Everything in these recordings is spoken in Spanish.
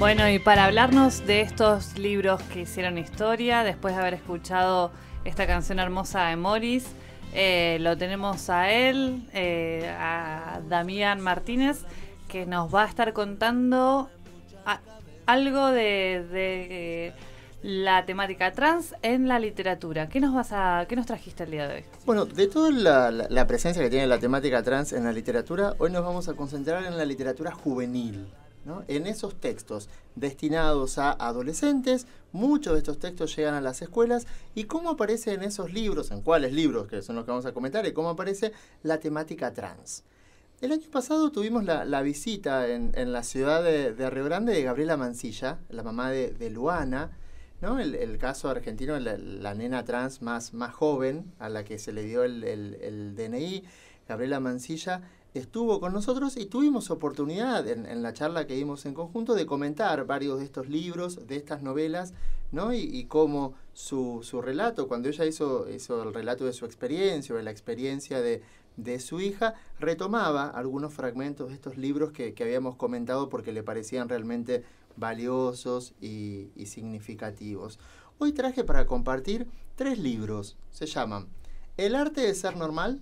Bueno, y para hablarnos de estos libros que hicieron historia, después de haber escuchado esta canción hermosa de Morris, eh, lo tenemos a él, eh, a Damián Martínez, que nos va a estar contando algo de, eh, la temática trans en la literatura. ¿Qué nos vas a, qué nos trajiste el día de hoy? Bueno, de toda la, presencia que tiene la temática trans en la literatura, hoy nos vamos a concentrar en la literatura juvenil. En esos textos destinados a adolescentes, muchos de estos textos llegan a las escuelas y cómo aparece en esos libros, en cuáles libros, que son los que vamos a comentar, y cómo aparece la temática trans. El año pasado tuvimos la, visita en, la ciudad de, de, Río Grande de Gabriela Mancilla, la mamá de, Luana, El, caso argentino, la, nena trans más, joven a la que se le dio el DNI, Gabriela Mancilla, estuvo con nosotros y tuvimos oportunidad en, la charla que dimos en conjunto de comentar varios de estos libros, de estas novelas, ¿no? Y, y cómo su, relato, cuando ella hizo, hizo, el relato de su experiencia o de la experiencia de, su hija, retomaba algunos fragmentos de estos libros que, habíamos comentado porque le parecían realmente valiosos y, y significativos. Hoy traje para compartir tres libros, se llaman El arte de ser normal,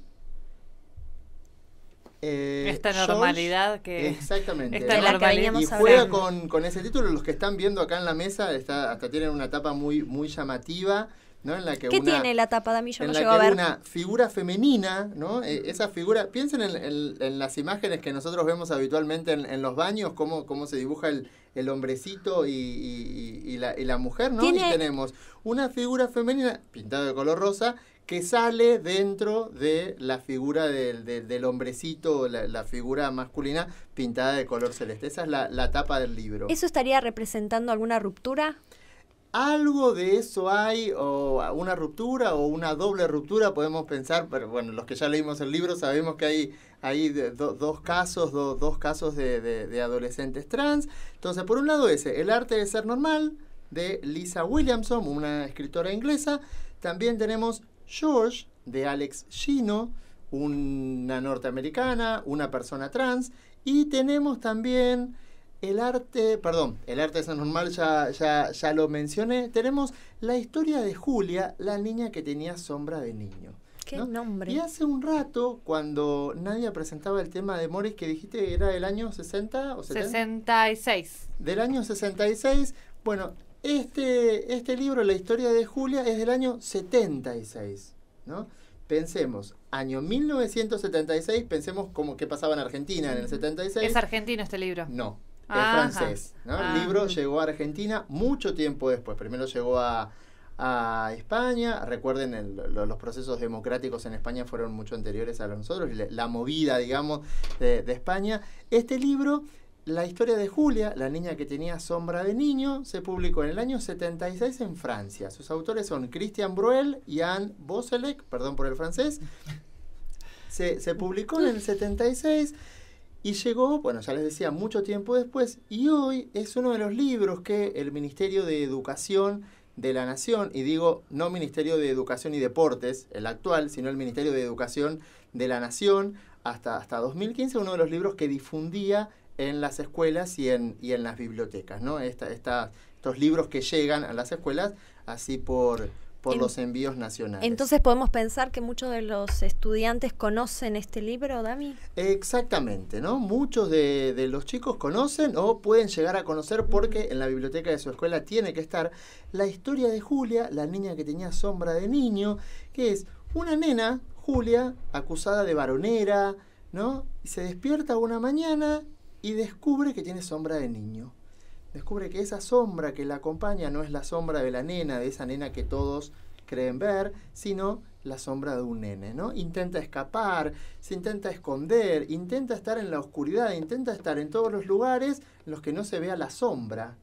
eh, esta normalidad que exactamente la y juega con, ese título los que están viendo acá en la mesa está, hasta tienen una tapa muy muy llamativa ¿no? En la que ¿Qué tiene la tapa de mí? que una figura femenina, ¿no? E, esa figura, piensen en, las imágenes que nosotros vemos habitualmente en, los baños, cómo, cómo se dibuja el, hombrecito y, la, mujer, ¿no? Y tenemos una figura femenina pintada de color rosa que sale dentro de la figura del, hombrecito, la, figura masculina pintada de color celeste. Esa es la, tapa del libro. ¿Eso estaría representando alguna ruptura? Algo de eso hay, o una ruptura o una doble ruptura, podemos pensar, pero bueno, los que ya leímos el libro sabemos que hay, hay dos casos, dos casos de, de adolescentes trans. Entonces, por un lado ese, El arte de ser normal, de Lisa Williamson, una escritora inglesa. También tenemos George de Alex Gino, una norteamericana, una persona trans. Y tenemos también el arte, perdón, el arte es normal ya, ya, ya lo mencioné. Tenemos la historia de Julia, la niña que tenía sombra de niño. Qué nombre. Y hace un rato, cuando nadie presentaba el tema de Morris, que dijiste que era del año 60 o 70? 66. Del año 66. Bueno, este, este libro, La historia de Julia, es del año 76. ¿no? Pensemos, año 1976, pensemos como que pasaba en Argentina en el 76. ¿Es argentino este libro? No, es francés. ¿no? El ah. libro llegó a Argentina mucho tiempo después. Primero llegó a, a España. Recuerden, los procesos democráticos en España fueron mucho anteriores a nosotros, la, la movida, digamos, de, de España. Este libro la historia de Julia, la niña que tenía sombra de niño, se publicó en el año 76 en Francia. Sus autores son Christian Bruel y Anne Boselec, perdón por el francés. Se, publicó en el 76 y llegó, bueno, ya les decía, mucho tiempo después, y hoy es uno de los libros que el Ministerio de Educación de la Nación, y digo no Ministerio de Educación y Deportes, el actual, sino el Ministerio de Educación de la Nación, hasta, hasta 2015, uno de los libros que difundía en las escuelas y en, y en las bibliotecas, ¿no? Esta, estos libros que llegan a las escuelas, así por, por los envíos nacionales. Entonces podemos pensar que muchos de los estudiantes conocen este libro, Dami. Exactamente, ¿no? Muchos de, de, los chicos conocen o pueden llegar a conocer porque en la biblioteca de su escuela tiene que estar la historia de Julia, la niña que tenía sombra de niño, que es una nena, Julia, acusada de varonera, ¿no? Y se despierta una mañana y descubre que tiene sombra de niño. Descubre que esa sombra que la acompaña no es la sombra de la nena, de esa nena que todos creen ver, sino la sombra de un nene, ¿no? Intenta escapar, se intenta esconder, intenta estar en la oscuridad, intenta estar en todos los lugares en los que no se vea la sombra,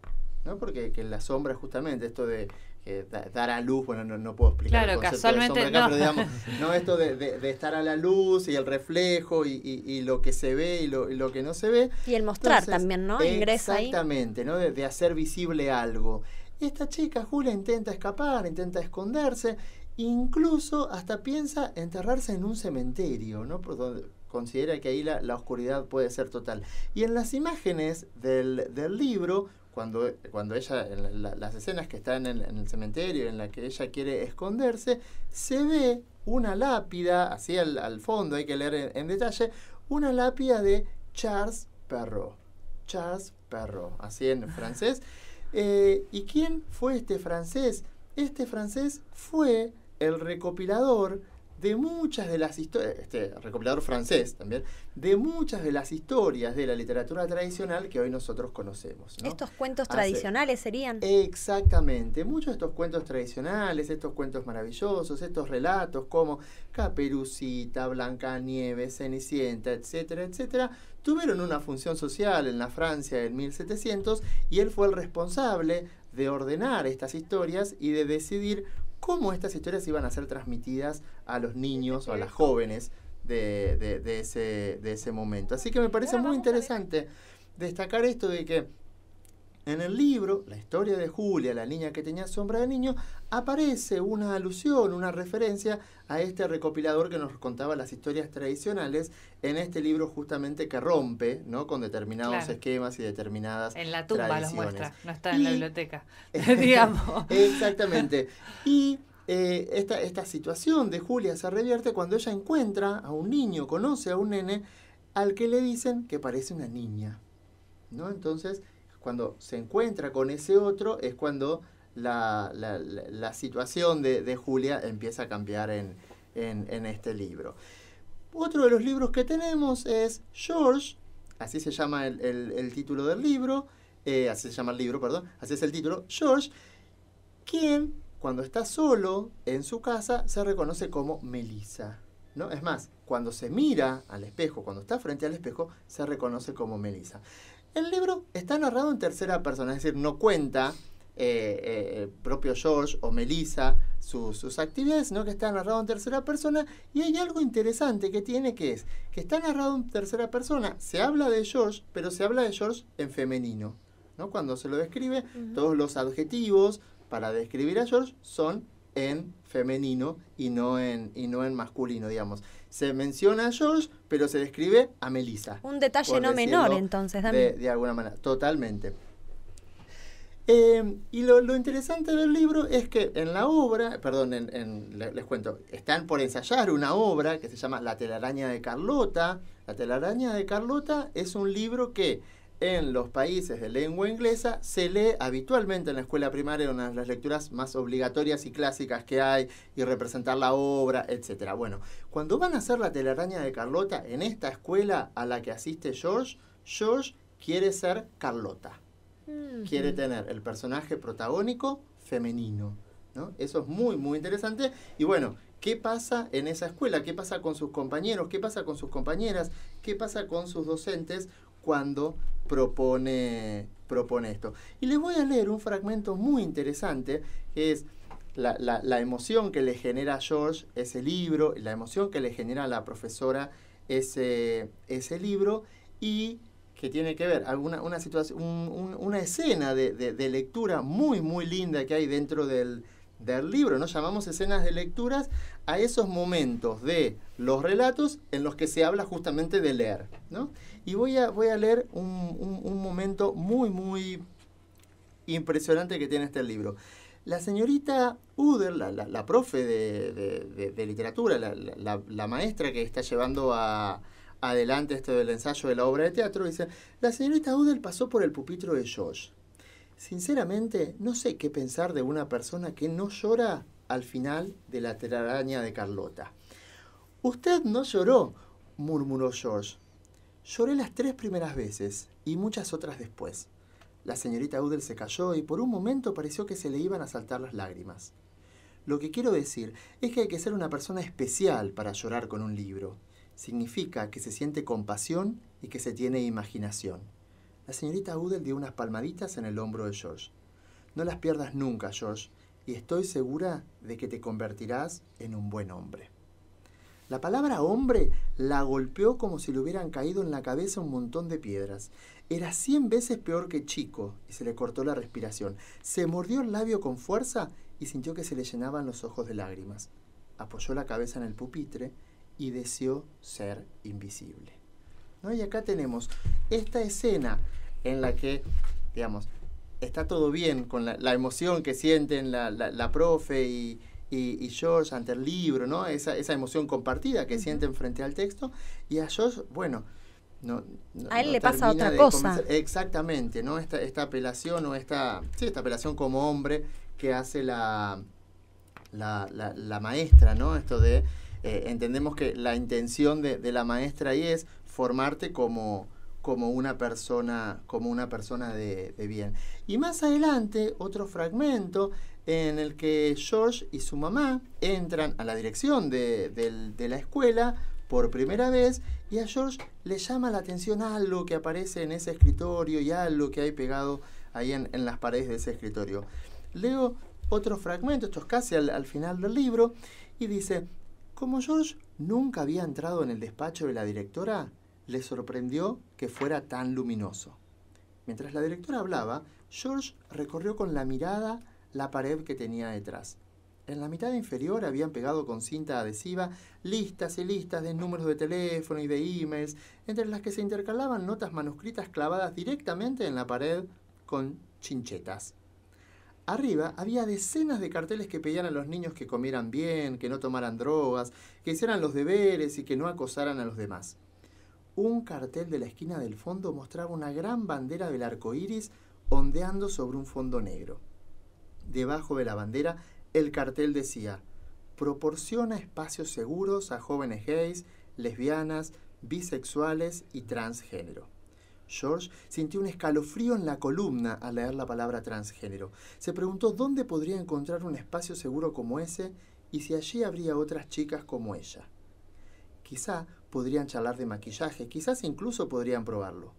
¿no? Porque la sombra es justamente esto de eh, dar a luz, bueno, no, puedo explicar. Claro, el concepto casualmente no. Pero digamos, no esto de, de, estar a la luz y el reflejo y, lo que se ve y lo, que no se ve. Y el mostrar también, ¿no? Ingresa exactamente, ¿no? De, de, hacer visible algo. Esta chica, Julia, intenta escapar, intenta esconderse, incluso hasta piensa enterrarse en un cementerio, ¿no? Por donde, considera que ahí la, oscuridad puede ser total. Y en las imágenes del, libro, cuando, cuando ella, en las escenas que están en, el cementerio, en la que ella quiere esconderse, se ve una lápida, así al, fondo, hay que leer en, detalle, una lápida de Charles Perrault. Charles Perrault, así en francés. Eh, ¿Y quién fue este francés? Este francés fue el recopilador de muchas de las historias, este recopilador francés también, de muchas de las historias de la literatura tradicional que hoy nosotros conocemos. Estos cuentos tradicionales serían. Exactamente, muchos de estos cuentos tradicionales, estos cuentos maravillosos, estos relatos como Caperucita, Blancanieves, Cenicienta, etcétera, etcétera, tuvieron una función social en la Francia en 1700 y él fue el responsable de ordenar estas historias y de decidir cómo estas historias iban a ser transmitidas a los niños o a las jóvenes de, de, ese, ese momento. Así que me parece muy interesante destacar esto de que en el libro, la historia de Julia, la niña que tenía sombra de niño, aparece una alusión, una referencia a este recopilador que nos contaba las historias tradicionales en este libro justamente que rompe ¿no? con determinados esquemas y determinadas En la tumba los muestra, no está en la biblioteca, digamos. Exactamente. Y eh, esta, esta situación de Julia se revierte cuando ella encuentra a un niño, conoce a un nene al que le dicen que parece una niña. ¿no? Entonces cuando se encuentra con ese otro, es cuando la, situación de, Julia empieza a cambiar en, este libro. Otro de los libros que tenemos es George, así se llama el, título del libro, eh, así se llama el libro, perdón, así es el título, George, quien cuando está solo en su casa se reconoce como Melissa. ¿no? Es más, cuando se mira al espejo, cuando está frente al espejo, se reconoce como Melissa. El libro está narrado en tercera persona, es decir, no cuenta eh, eh, el propio George o Melissa sus actividades, sino que está narrado en tercera persona. Y hay algo interesante que tiene que es que está narrado en tercera persona, se habla de George, pero se habla de George en femenino. ¿no? Cuando se lo describe, todos los adjetivos para describir a George son en femenino y no en, y no en masculino, digamos. Se menciona a George, pero se describe a Melissa. Un detalle no menor, entonces, de, de, alguna manera, totalmente. Eh, y lo, interesante del libro es que en la obra, perdón, les cuento, están por ensayar una obra que se llama La telaraña de Carlota. La telaraña de Carlota es un libro que en los países de lengua inglesa se lee habitualmente en la escuela primaria, una de las lecturas más obligatorias y clásicas que hay, y representar la obra, etc. Bueno, cuando van a hacer la telaraña de Carlota en esta escuela a la que asiste George, George quiere ser Carlota. Quiere tener el personaje protagónico femenino. ¿no? Eso es muy, muy interesante. Y bueno, ¿qué pasa en esa escuela? ¿Qué pasa con sus compañeros? ¿Qué pasa con sus compañeras? ¿Qué pasa con sus docentes? cuando propone, propone esto. Y les voy a leer un fragmento muy interesante, que es la, emoción que le genera a George ese libro, la emoción que le genera a la profesora ese, ese libro, y que tiene que ver alguna una situación una escena de, lectura muy muy linda que hay dentro del, del libro. ¿no? llamamos escenas de lecturas a esos momentos de los relatos en los que se habla justamente de leer. ¿no? Y voy a, voy a leer un, momento muy, muy impresionante que tiene este libro. La señorita Uder, la, la, profe de, literatura, la, maestra que está llevando a, adelante esto del ensayo de la obra de teatro, dice, la señorita Uder pasó por el pupitro de George Sinceramente, no sé qué pensar de una persona que no llora al final de la telaraña de Carlota. Usted no lloró, murmuró George. Lloré las tres primeras veces y muchas otras después. La señorita Udel se cayó y por un momento pareció que se le iban a saltar las lágrimas. Lo que quiero decir es que hay que ser una persona especial para llorar con un libro. Significa que se siente compasión y que se tiene imaginación. La señorita Udell dio unas palmaditas en el hombro de George. No las pierdas nunca, George, y estoy segura de que te convertirás en un buen hombre. La palabra hombre la golpeó como si le hubieran caído en la cabeza un montón de piedras. Era cien veces peor que chico y se le cortó la respiración. Se mordió el labio con fuerza y sintió que se le llenaban los ojos de lágrimas. Apoyó la cabeza en el pupitre y deseó ser invisible. Y acá tenemos esta escena en la que, digamos, está todo bien con la, emoción que sienten la, profe y, George ante el libro, ¿no? Esa, esa emoción compartida que sienten frente al texto. Y a George, bueno, no, a él le pasa otra cosa. Exactamente, ¿no? Esta, esta apelación o esta, sí, esta apelación como hombre que hace la, la, maestra, ¿no? Esto de, eh, entendemos que la intención de, de, la maestra ahí es formarte como, como una persona, como una persona de, bien. Y más adelante, otro fragmento en el que George y su mamá entran a la dirección de, la escuela por primera vez y a George le llama la atención algo que aparece en ese escritorio y algo que hay pegado ahí en, las paredes de ese escritorio. Leo otro fragmento, esto es casi al final del libro, y dice, como George nunca había entrado en el despacho de la directora, le sorprendió que fuera tan luminoso. Mientras la directora hablaba, George recorrió con la mirada la pared que tenía detrás. En la mitad inferior habían pegado con cinta adhesiva listas y listas de números de teléfono y de emails, entre las que se intercalaban notas manuscritas clavadas directamente en la pared con chinchetas. Arriba había decenas de carteles que pedían a los niños que comieran bien, que no tomaran drogas, que hicieran los deberes y que no acosaran a los demás un cartel de la esquina del fondo mostraba una gran bandera del arco iris ondeando sobre un fondo negro. Debajo de la bandera, el cartel decía: proporciona espacios seguros a jóvenes gays, lesbianas, bisexuales y transgénero. George sintió un escalofrío en la columna al leer la palabra transgénero. Se preguntó dónde podría encontrar un espacio seguro como ese y si allí habría otras chicas como ella. Quizá podrían charlar de maquillaje, quizás incluso podrían probarlo.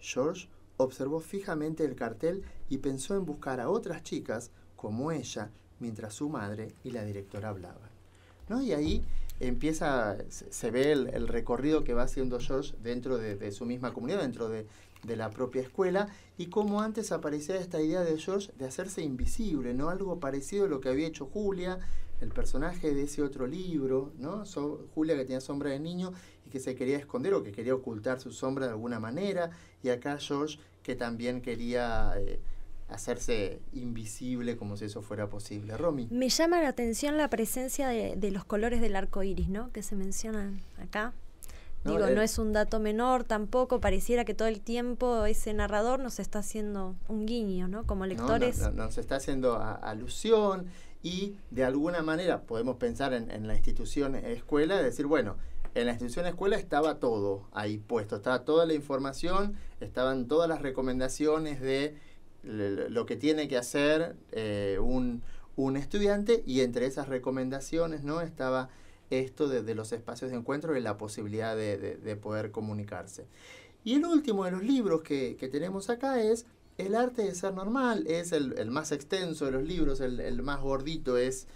George observó fijamente el cartel y pensó en buscar a otras chicas como ella mientras su madre y la directora hablaban. ¿No? Y ahí empieza, se ve el, recorrido que va haciendo George dentro de, su misma comunidad, dentro de, la propia escuela, y cómo antes aparecía esta idea de George de hacerse invisible, ¿no? Algo parecido a lo que había hecho Julia el personaje de ese otro libro, ¿no? Julia que tenía sombra de niño y que se quería esconder o que quería ocultar su sombra de alguna manera, y acá George que también quería eh, hacerse invisible como si eso fuera posible. Romy. Me llama la atención la presencia de, los colores del arco iris, ¿no? Que se mencionan acá. Digo, eh, no es un dato menor tampoco, pareciera que todo el tiempo ese narrador nos está haciendo un guiño, ¿no? Como lectores. No, nos está haciendo alusión y de alguna manera podemos pensar en, la institución escuela, es decir, bueno, en la institución escuela estaba todo ahí puesto, estaba toda la información, estaban todas las recomendaciones de lo que tiene que hacer eh, un, estudiante y entre esas recomendaciones no estaba esto de, los espacios de encuentro y la posibilidad de, poder comunicarse. Y el último de los libros que, que tenemos acá es el arte de ser normal es el, más extenso de los libros, el, más gordito es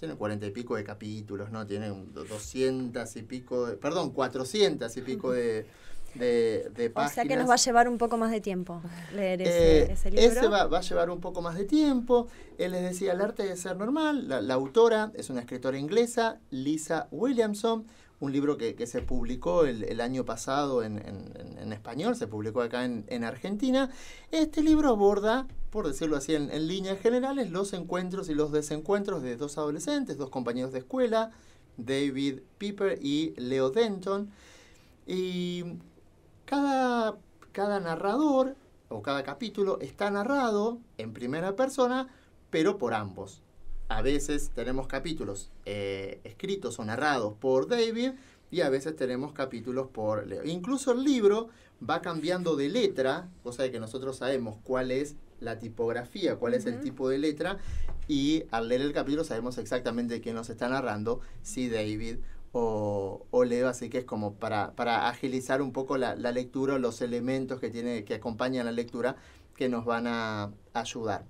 tiene cuarenta y pico de capítulos, ¿no? Tiene doscientas y pico, de, perdón, cuatrocientas y pico de, páginas. O sea que nos va a llevar un poco más de tiempo leer ese, eh, libro. Ese va, a llevar un poco más de tiempo. Él eh, les decía, El arte de ser normal, la autora es una escritora inglesa, Lisa Williamson, un libro que, se publicó el, año pasado en, español, se publicó acá en, Argentina. Este libro aborda, por decirlo así en, líneas generales, los encuentros y los desencuentros de dos adolescentes, dos compañeros de escuela, David Piper y Leo Denton. Y cada narrador o cada capítulo está narrado en primera persona, pero por ambos a veces tenemos capítulos eh, escritos o narrados por David y a veces tenemos capítulos por Leo. Incluso el libro va cambiando de letra, cosa de que nosotros sabemos cuál es la tipografía, cuál es el tipo de letra, y al leer el capítulo sabemos exactamente quién nos está narrando, si David o, o Leo, así que es como para, para agilizar un poco la, la, lectura, los elementos que, tiene, que acompañan la lectura que nos van a ayudar.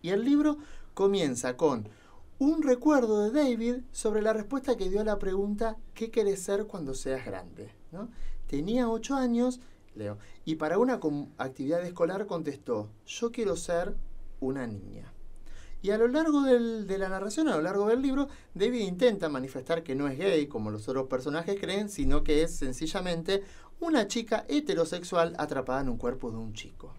Y el libro comienza con un recuerdo de David sobre la respuesta que dio a la pregunta ¿qué quieres ser cuando seas grande? Tenía ocho años, leo, y para una actividad escolar contestó yo quiero ser una niña. Y a lo largo de la narración, a lo largo del libro, David intenta manifestar que no es gay, como los otros personajes creen, sino que es sencillamente una chica heterosexual atrapada en un cuerpo de un chico.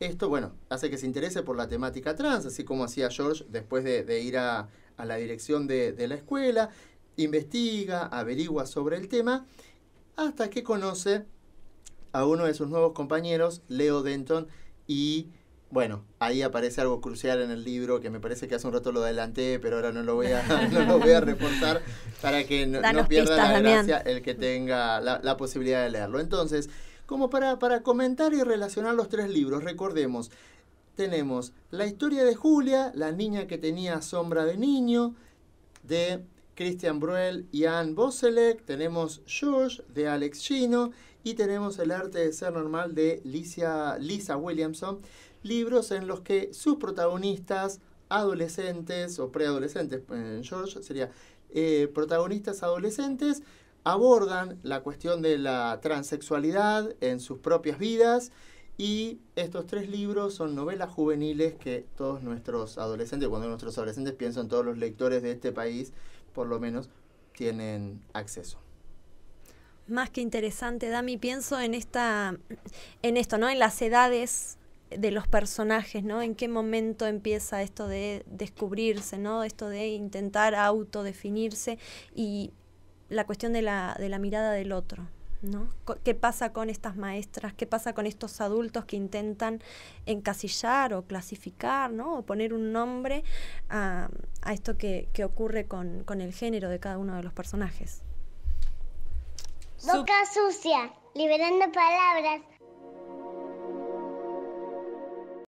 Esto, bueno, hace que se interese por la temática trans, así como hacía George después de, ir a, la dirección de, la escuela, investiga, averigua sobre el tema, hasta que conoce a uno de sus nuevos compañeros, Leo Denton, y bueno, ahí aparece algo crucial en el libro que me parece que hace un rato lo adelanté, pero ahora no lo voy a, voy a reportar para que no, pierda la gracia el que tenga la, la posibilidad de leerlo. Entonces, como para, comentar y relacionar los tres libros. Recordemos, tenemos la historia de Julia, la niña que tenía sombra de niño, de Christian Bruel y Anne Boselek, tenemos George de Alex Gino y tenemos El arte de ser normal de Lisa, Williamson, libros en los que sus protagonistas adolescentes o preadolescentes, eh, George sería eh, protagonistas adolescentes, abordan la cuestión de la transexualidad en sus propias vidas y estos tres libros son novelas juveniles que todos nuestros adolescentes, cuando nuestros adolescentes piensan, todos los lectores de este país, por lo menos, tienen acceso. Más que interesante, Dami, pienso en esta, en esto, ¿no? En las edades de los personajes, ¿no? En qué momento empieza esto de descubrirse, ¿no? Esto de intentar autodefinirse y la cuestión de la, de la mirada del otro. ¿no? ¿Qué pasa con estas maestras? ¿Qué pasa con estos adultos que intentan encasillar o clasificar ¿no? o poner un nombre a, esto que, que ocurre con, con, el género de cada uno de los personajes? Boca sucia, liberando palabras,